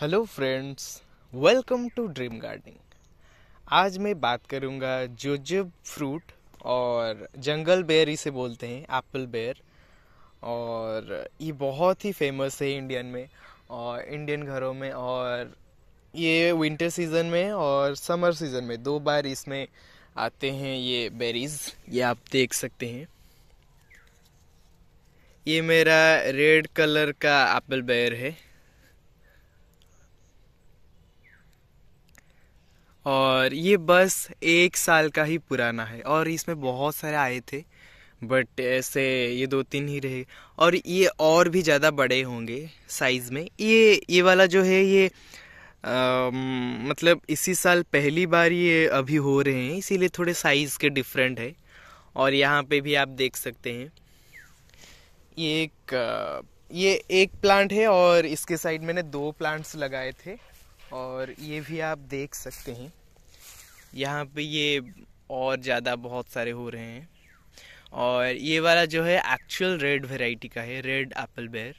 hello friends welcome to dream gardening आज मैं बात करूंगा जोजब फ्रूट और जंगल बेरी से बोलते हैं एप्पल बेर और ये बहुत ही फेमस है इंडियन में और इंडियन घरों में और ये विंटर सीज़न में और समर सीज़न में दो बार इसमें आते हैं ये बेरीज ये आप देख सकते हैं ये मेरा रेड कलर का एप्पल बेर है और ये बस एक साल का ही पुराना है और इसमें बहुत सारे आए थे बट ऐसे ये दो तीन ही रहे और ये और भी ज़्यादा बड़े होंगे साइज़ में ये ये वाला जो है ये आ, मतलब इसी साल पहली बार ये अभी हो रहे हैं इसीलिए थोड़े साइज़ के डिफरेंट है और यहाँ पे भी आप देख सकते हैं ये एक ये एक प्लांट है और इसके साइड मैंने दो प्लांट्स लगाए थे और ये भी आप देख सकते हैं यहाँ पे ये और ज़्यादा बहुत सारे हो रहे हैं और ये वाला जो है एक्चुअल रेड वेराइटी का है रेड एप्पल बेर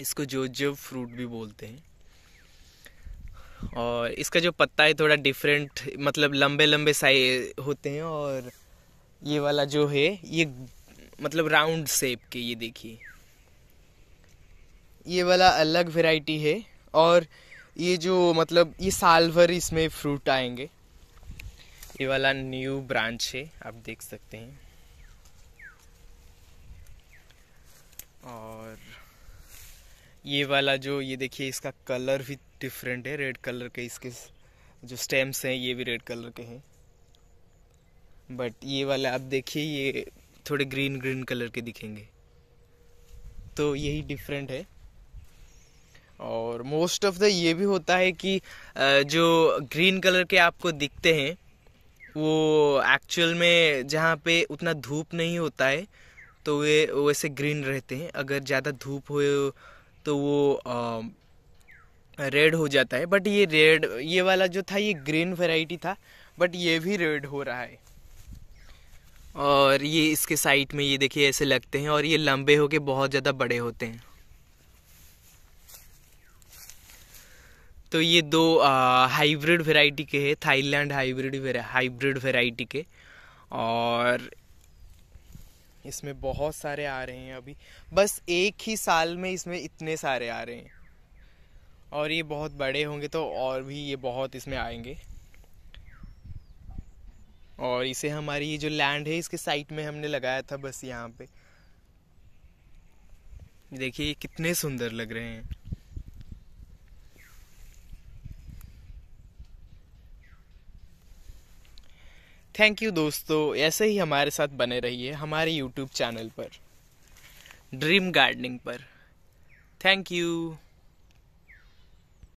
इसको जो जो फ्रूट भी बोलते हैं और इसका जो पत्ता है थोड़ा डिफरेंट मतलब लंबे लंबे साइज होते हैं और ये वाला जो है ये मतलब राउंड शेप के ये देखिए ये वाला अलग वेराइटी है और ये जो मतलब ये साल भर इसमें फ्रूट आएंगे ये वाला न्यू ब्रांच है आप देख सकते हैं और ये वाला जो ये देखिए इसका कलर भी डिफरेंट है रेड कलर के इसके जो स्टेम्स हैं ये भी रेड कलर के हैं बट ये वाला आप देखिए ये थोड़े ग्रीन ग्रीन कलर के दिखेंगे तो यही डिफरेंट है और मोस्ट ऑफ द ये भी होता है कि जो ग्रीन कलर के आपको दिखते हैं वो एक्चुअल में जहाँ पे उतना धूप नहीं होता है तो वे वैसे ग्रीन रहते हैं अगर ज़्यादा धूप हो तो वो आ, रेड हो जाता है बट ये रेड ये वाला जो था ये ग्रीन वेराइटी था बट ये भी रेड हो रहा है और ये इसके साइड में ये देखिए ऐसे लगते हैं और ये लंबे होके बहुत ज़्यादा बड़े होते हैं तो ये दो हाइब्रिड वेराइटी के है थाईलैंड हाइब्रिड हाइब्रिड वेराइटी के और इसमें बहुत सारे आ रहे हैं अभी बस एक ही साल में इसमें इतने सारे आ रहे हैं और ये बहुत बड़े होंगे तो और भी ये बहुत इसमें आएंगे और इसे हमारी ये जो लैंड है इसके साइड में हमने लगाया था बस यहाँ पे देखिए कितने सुंदर लग रहे हैं थैंक यू दोस्तों ऐसे ही हमारे साथ बने रहिए हमारे यूट्यूब चैनल पर ड्रीम गार्डनिंग पर थैंक यू